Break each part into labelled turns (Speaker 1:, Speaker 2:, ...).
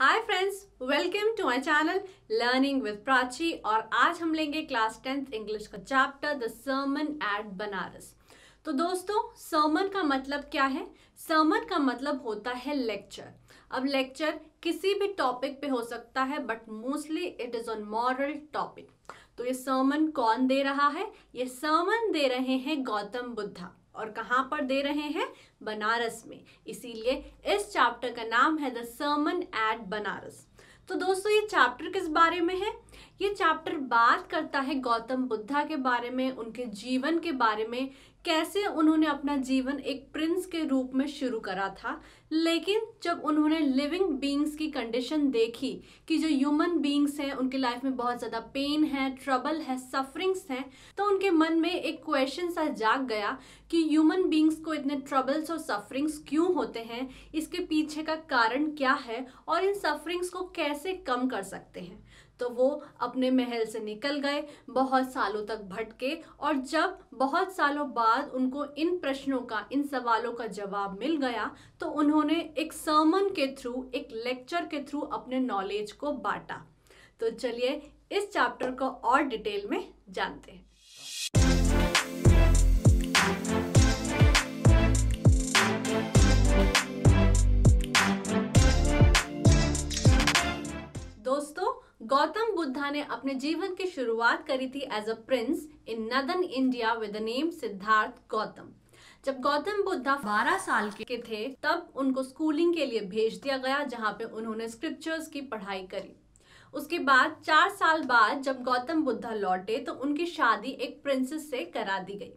Speaker 1: hi friends welcome to my channel learning with Prachi और आज हम लेंगे क्लास टेंथ इंग्लिश का chapter the sermon at Banaras तो दोस्तों सर्मन का मतलब क्या है सर्मन का मतलब होता है लेक्चर अब लेक्चर किसी भी टॉपिक पे हो सकता है but mostly it is on moral topic तो ये सर्मन कौन दे रहा है ये सर्मन दे रहे हैं गौतम बुद्धा और कहाँ पर दे रहे हैं बनारस में इसीलिए इस चैप्टर का नाम है द सर्मन एट बनारस तो दोस्तों ये चैप्टर किस बारे में है ये चैप्टर बात करता है गौतम बुद्धा के बारे में उनके जीवन के बारे में कैसे उन्होंने अपना जीवन एक प्रिंस के रूप में शुरू करा था लेकिन जब उन्होंने लिविंग बींग्स की कंडीशन देखी कि जो ह्यूमन बींग्स हैं उनकी लाइफ में बहुत ज़्यादा पेन है ट्रबल है सफरिंग्स हैं तो उनके मन में एक क्वेश्चन सा जाग गया कि ह्यूमन बींग्स को इतने ट्रबल्स और सफरिंग्स क्यों होते हैं इसके पीछे का कारण क्या है और इन सफरिंग्स को कैसे कम कर सकते हैं तो वो अपने महल से निकल गए बहुत सालों तक भटके और जब बहुत सालों बाद उनको इन प्रश्नों का इन सवालों का जवाब मिल गया तो उन्होंने एक सर्मन के थ्रू एक लेक्चर के थ्रू अपने नॉलेज को बांटा तो चलिए इस चैप्टर को और डिटेल में जानते हैं गौतम बुद्धा ने अपने जीवन की शुरुआत करी थी as a prince in northern India with the name Siddhartha Gautama जब गौतम बुद्धा बारह साल के थे तब उनको स्कूलिंग के लिए भेज दिया गया जहाँ पे उन्होंने स्क्रिप्चर्स की पढ़ाई करी उसके बाद चार साल बाद जब गौतम बुद्धा लौटे तो उनकी शादी एक प्रिंसेस से करा दी गई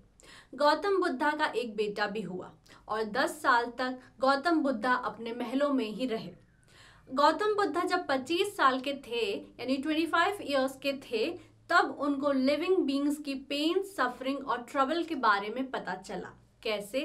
Speaker 1: गौतम बुद्धा का एक बेटा भी हुआ और 10 साल तक गौतम बुद्धा अपने महलों में ही रहे गौतम बुद्ध जब 25 साल के थे यानी 25 इयर्स के थे तब उनको लिविंग बींग्स की पेन सफरिंग और ट्रबल के बारे में पता चला कैसे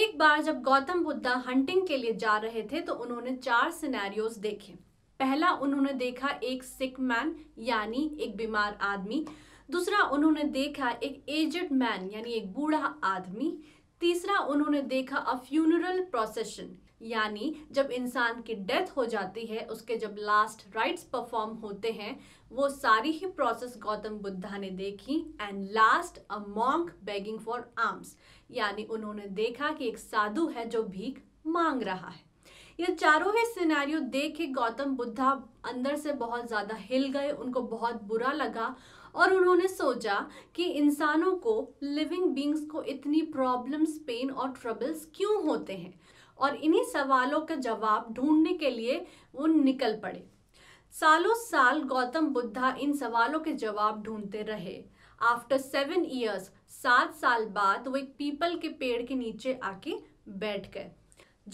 Speaker 1: एक बार जब गौतम बुद्धा हंटिंग के लिए जा रहे थे तो उन्होंने चार सिनेरियोस देखे पहला उन्होंने देखा एक सिक मैन यानी एक बीमार आदमी दूसरा उन्होंने देखा एक एजड मैन यानी एक बूढ़ा आदमी तीसरा उन्होंने देखा अ फ्यूनरल प्रोसेशन यानी जब इंसान की डेथ हो जाती है उसके जब लास्ट राइट्स परफॉर्म होते हैं वो सारी ही प्रोसेस गौतम बुद्धा ने देखी and last a monk begging for alms यानी उन्होंने देखा कि एक साधु है जो भीख मांग रहा है ये चारों ही सिनेरियो देख के गौतम बुद्धा अंदर से बहुत ज़्यादा हिल गए उनको बहुत बुरा लगा और उन्होंने सोचा कि इंसानों को लिविंग बींग्स को इतनी प्रॉब्लम्स पेन और ट्रबल्स क्यों होते हैं और इन्हीं सवालों के जवाब ढूंढने के लिए वो निकल पड़े सालों साल गौतम बुद्धा इन सवालों के जवाब ढूंढते रहे आफ्टर सेवन ईयर्स सात साल बाद वो एक पीपल के पेड़ के नीचे आके बैठ गए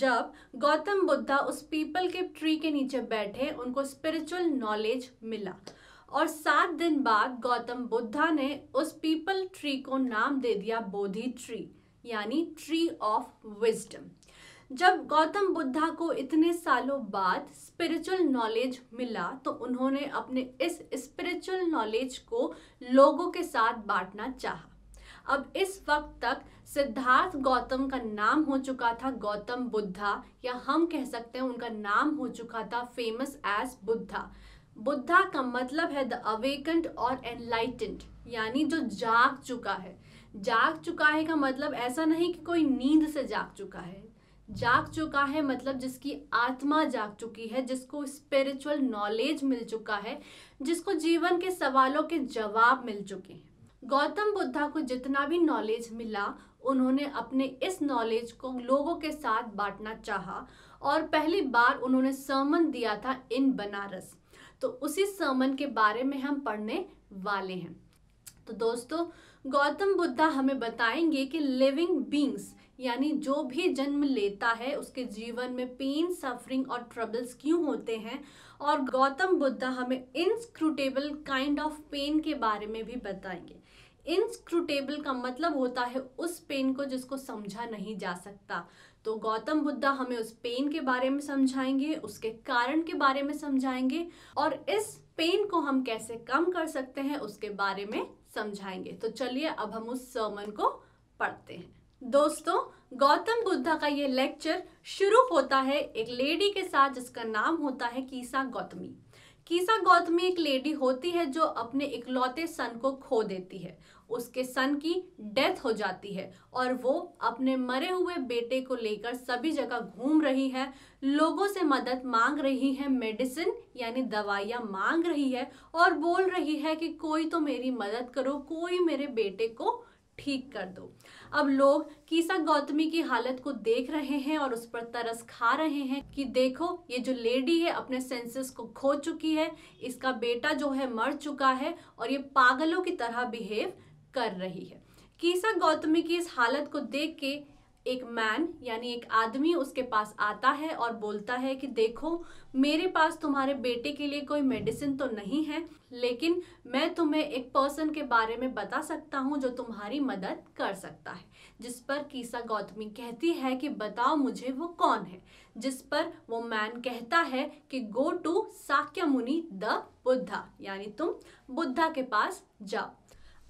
Speaker 1: जब गौतम बुद्धा उस पीपल के ट्री के नीचे बैठे उनको स्पिरिचुअल नॉलेज मिला और सात दिन बाद गौतम बुद्धा ने उस पीपल ट्री को नाम दे दिया बोधि ट्री यानी ट्री ऑफ विजडम जब गौतम बुद्धा को इतने सालों बाद स्पिरिचुअल नॉलेज मिला तो उन्होंने अपने इस स्पिरिचुअल नॉलेज को लोगों के साथ बांटना चाहा अब इस वक्त तक सिद्धार्थ गौतम का नाम हो चुका था गौतम बुद्धा या हम कह सकते हैं उनका नाम हो चुका था फेमस एज बुद्धा बुद्धा का मतलब है द अवेकंड और एनलाइटेंड यानी जो जाग चुका है जाग चुका है का मतलब ऐसा नहीं कि कोई नींद से जाग चुका है जाग चुका है मतलब जिसकी आत्मा जाग चुकी है जिसको स्पिरिचुअल नॉलेज मिल चुका है जिसको जीवन के सवालों के जवाब मिल चुके हैं गौतम बुद्धा को जितना भी नॉलेज मिला उन्होंने अपने इस नॉलेज को लोगों के साथ बांटना चाहा और पहली बार उन्होंने सर्मन दिया था इन बनारस तो उसी सर्मन के बारे में हम पढ़ने वाले हैं तो दोस्तों गौतम बुद्धा हमें बताएंगे कि लिविंग बींग्स यानी जो भी जन्म लेता है उसके जीवन में पेन सफरिंग और ट्रबल्स क्यों होते हैं और गौतम बुद्ध हमें इंस्क्रूटेबल काइंड ऑफ पेन के बारे में भी बताएंगे इंस्क्रूटेबल का मतलब होता है उस पेन को जिसको समझा नहीं जा सकता तो गौतम बुद्ध हमें उस पेन के बारे में समझाएंगे उसके कारण के बारे में समझाएंगे और इस पेन को हम कैसे कम कर सकते हैं उसके बारे में समझाएंगे तो चलिए अब हम उस सर्मन को पढ़ते हैं दोस्तों गौतम बुद्धा का ये लेक्चर शुरू होता है एक लेडी के साथ जिसका नाम होता है कीसा गौतमी कीसा गौतमी एक लेडी होती है जो अपने इकलौते सन को खो देती है उसके सन की डेथ हो जाती है और वो अपने मरे हुए बेटे को लेकर सभी जगह घूम रही है लोगों से मदद मांग रही है मेडिसिन यानी दवाइयाँ मांग रही है और बोल रही है कि कोई तो मेरी मदद करो कोई मेरे बेटे को ठीक कर दो अब लोग कीसा गौतमी की हालत को देख रहे हैं और उस पर तरस खा रहे हैं कि देखो ये जो लेडी है अपने सेंसेस को खो चुकी है इसका बेटा जो है मर चुका है और ये पागलों की तरह बिहेव कर रही है कीसा गौतमी की इस हालत को देख के एक मैन यानी एक आदमी उसके पास आता है और बोलता है कि देखो मेरे पास तुम्हारे बेटे के लिए कोई मेडिसिन तो नहीं है लेकिन मैं तुम्हें एक पर्सन के बारे में बता सकता हूँ जो तुम्हारी मदद कर सकता है जिस पर कीसा गौतमी कहती है कि बताओ मुझे वो कौन है जिस पर वो मैन कहता है कि गो टू साक्य मुनि द बुद्धा यानी तुम बुद्धा के पास जाओ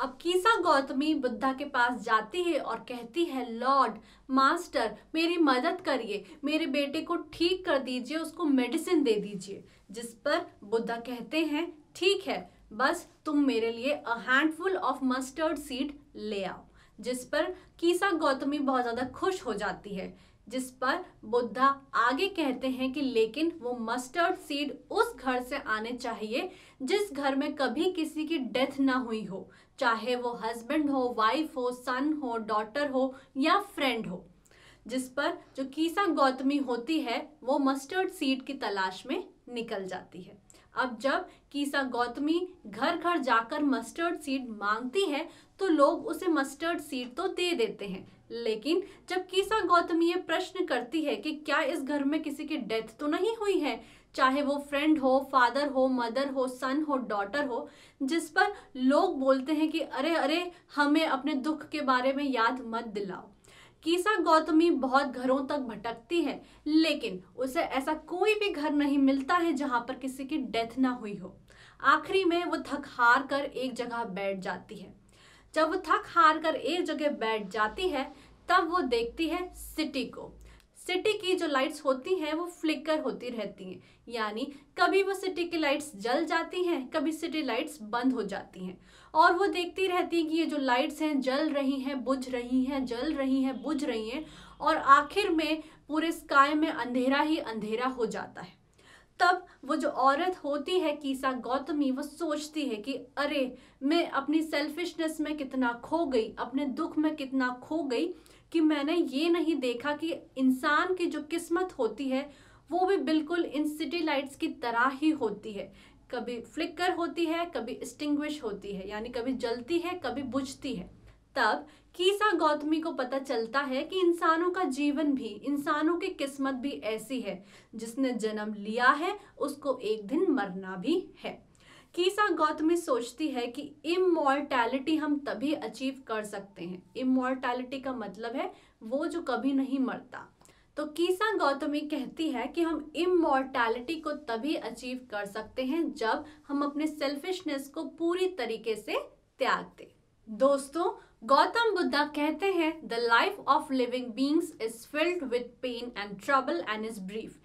Speaker 1: अब कीसा गौतमी बुद्धा के पास जाती है और कहती है लॉर्ड मास्टर मेरी मदद करिए मेरे बेटे को ठीक कर दीजिए उसको मेडिसिन दे दीजिए जिस पर बुद्धा कहते हैं ठीक है बस तुम मेरे लिए a handful of mustard seed ले आओ जिस पर कीसा गौतमी बहुत ज़्यादा खुश हो जाती है जिस पर बुद्धा आगे कहते हैं कि लेकिन वो मस्टर्ड सीड उस घर से आने चाहिए जिस घर में कभी किसी की डेथ ना हुई हो चाहे वो हस्बैंड हो वाइफ हो सन हो डॉटर हो या फ्रेंड हो जिस पर जो कीसा गौतमी होती है वो मस्टर्ड सीड की तलाश में निकल जाती है अब जब कीसा गौतमी घर घर जाकर मस्टर्ड सीड मांगती है तो लोग उसे मस्टर्ड सीड तो दे देते हैं लेकिन जब कीसा गौतमी ये प्रश्न करती है कि क्या इस घर में किसी की डेथ तो नहीं हुई है चाहे वो फ्रेंड हो फादर हो मदर हो सन हो डॉटर हो जिस पर लोग बोलते हैं कि अरे अरे हमें अपने दुख के बारे में याद मत दिलाओ कीसा गौतमी बहुत घरों तक भटकती है लेकिन उसे ऐसा कोई भी घर नहीं मिलता है जहां पर किसी की डेथ ना हुई हो आखिरी में वो थक हार कर एक जगह बैठ जाती है जब वो थक हार कर एक जगह बैठ जाती है तब वो देखती है सिटी को सिटी की जो लाइट्स होती हैं वो फ्लिकर होती रहती हैं यानी कभी वो सिटी की लाइट्स जल जाती हैं कभी सिटी लाइट्स बंद हो जाती हैं और वो देखती रहती हैं कि ये जो लाइट्स हैं जल रही हैं बुझ रही हैं जल रही हैं बुझ रही हैं और आखिर में पूरे स्काई में अंधेरा ही अंधेरा हो जाता है तब वो जो औरत होती है कीसा गौतमी वो सोचती है कि अरे मैं अपनी सेल्फिशनेस में कितना खो गई अपने दुख में कितना खो गई कि मैंने ये नहीं देखा कि इंसान की जो किस्मत होती है वो भी बिल्कुल इन सिटी लाइट्स की तरह ही होती है कभी फ्लिकर होती है कभी स्टिंग्विश होती है यानी कभी जलती है कभी बुझती है तब कीसा गौतमी को पता चलता है कि इंसानों का जीवन भी इंसानों की किस्मत भी ऐसी है जिसने जन्म लिया है उसको एक दिन मरना भी है कीसा गौतमी सोचती है कि इमोर्टैलिटी हम तभी अचीव कर सकते हैं इमोर्टैलिटी का मतलब है वो जो कभी नहीं मरता तो कीसा गौतमी कहती है कि हम इमोर्टैलिटी को तभी अचीव कर सकते हैं जब हम अपने सेल्फिशनेस को पूरी तरीके से त्याग दें दोस्तों गौतम बुद्धा कहते हैं the life of living beings is filled with pain and trouble and is brief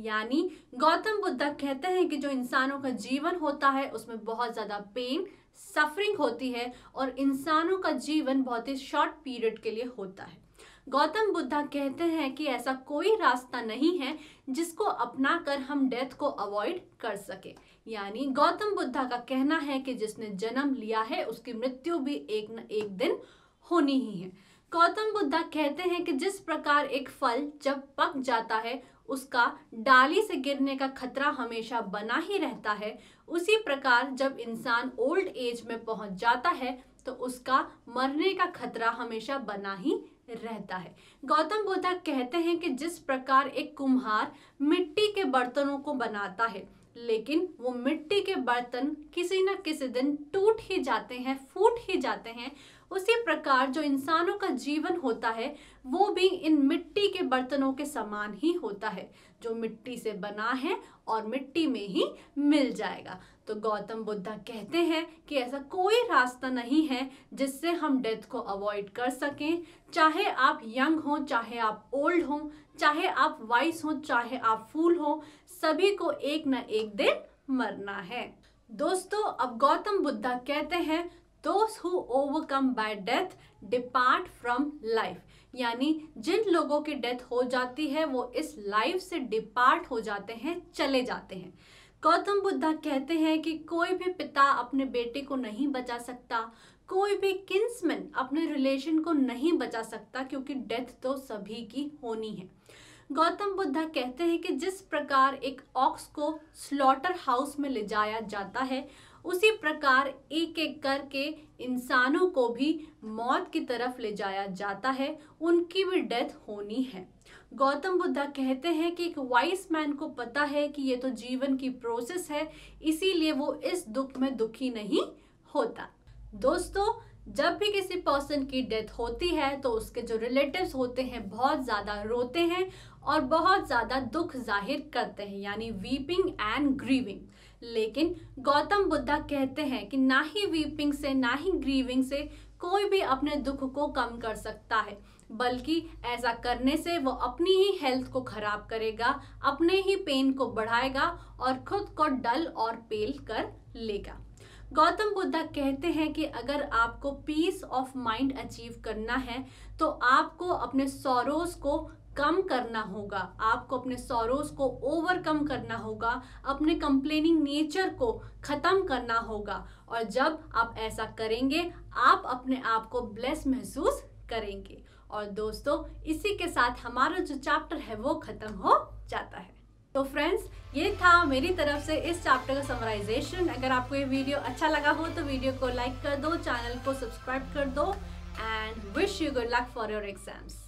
Speaker 1: यानी गौतम बुद्ध कहते हैं कि जो इंसानों का जीवन होता है उसमें बहुत ज़्यादा पेन सफरिंग होती है और इंसानों का जीवन बहुत ही शॉर्ट पीरियड के लिए होता है गौतम बुद्धा कहते हैं कि ऐसा कोई रास्ता नहीं है जिसको अपनाकर हम डेथ को अवॉइड कर सके यानी गौतम बुद्धा का कहना है कि जिसने जन्म लिया है उसकी मृत्यु भी एक न एक दिन होनी ही है गौतम बुद्ध कहते हैं कि जिस प्रकार एक फल जब पक जाता है उसका डाली से गिरने का खतरा हमेशा बना ही रहता है उसी प्रकार जब इंसान ओल्ड एज में पहुंच जाता है तो उसका मरने का खतरा हमेशा बना ही रहता है गौतम बुद्ध कहते हैं कि जिस प्रकार एक कुम्हार मिट्टी के बर्तनों को बनाता है लेकिन वो मिट्टी के बर्तन किसी न किसी दिन टूट ही जाते हैं फूट ही जाते हैं उसी प्रकार जो इंसानों का जीवन होता है वो भी इन मिट्टी के बर्तनों के समान ही होता है जो मिट्टी से बना है और मिट्टी में ही मिल जाएगा तो गौतम बुद्धा कहते हैं कि ऐसा कोई रास्ता नहीं है जिससे हम डेथ को अवॉइड कर सकें चाहे आप यंग हों चाहे आप ओल्ड हों चाहे आप वाइस हों चाहे आप फूल हों सभी को एक ना एक दिन मरना है दोस्तों अब गौतम बुद्धा कहते हैं दोस्त who overcome by death depart from life यानी जिन लोगों की डेथ हो जाती है वो इस लाइफ से डिपार्ट हो जाते हैं चले जाते हैं गौतम बुद्धा कहते हैं कि कोई भी पिता अपने बेटे को नहीं बचा सकता कोई भी किन्समैन अपने रिलेशन को नहीं बचा सकता क्योंकि डेथ तो सभी की होनी है गौतम बुद्धा कहते हैं कि जिस प्रकार एक ऑक्स को स्लॉटर हाउस में ले जाया जाता है उसी प्रकार एक एक करके इंसानों को भी मौत की तरफ ले जाया जाता है उनकी भी डेथ होनी है गौतम बुद्धा कहते हैं कि एक वाइस मैन को पता है कि ये तो जीवन की प्रोसेस है इसीलिए वो इस दुख में दुखी नहीं होता दोस्तों जब भी किसी पर्सन की डेथ होती है तो उसके जो रिलेटिव्स होते हैं बहुत ज़्यादा रोते हैं और बहुत ज़्यादा दुख जाहिर करते हैं यानी वीपिंग एंड ग्रीविंग लेकिन गौतम बुद्धा कहते हैं कि ना ही वीपिंग से ना ही ग्रीविंग से कोई भी अपने दुख को कम कर सकता है बल्कि ऐसा करने से वो अपनी ही हेल्थ को खराब करेगा अपने ही पेन को बढ़ाएगा और खुद को डल और पेल कर लेगा गौतम बुद्धा कहते हैं कि अगर आपको पीस ऑफ माइंड अचीव करना है तो आपको अपने सोरोज को कम करना होगा आपको अपने सौरोज को ओवरकम करना होगा अपने कंप्लेनिंग नेचर को ख़त्म करना होगा और जब आप ऐसा करेंगे आप अपने आप को ब्लेस महसूस करेंगे और दोस्तों इसी के साथ हमारा जो चैप्टर है वो ख़त्म हो जाता है तो फ्रेंड्स ये था मेरी तरफ से इस चैप्टर का समराइजेशन अगर आपको ये वीडियो अच्छा लगा हो तो वीडियो को लाइक कर दो चैनल को सब्सक्राइब कर दो and wish you good luck for your exams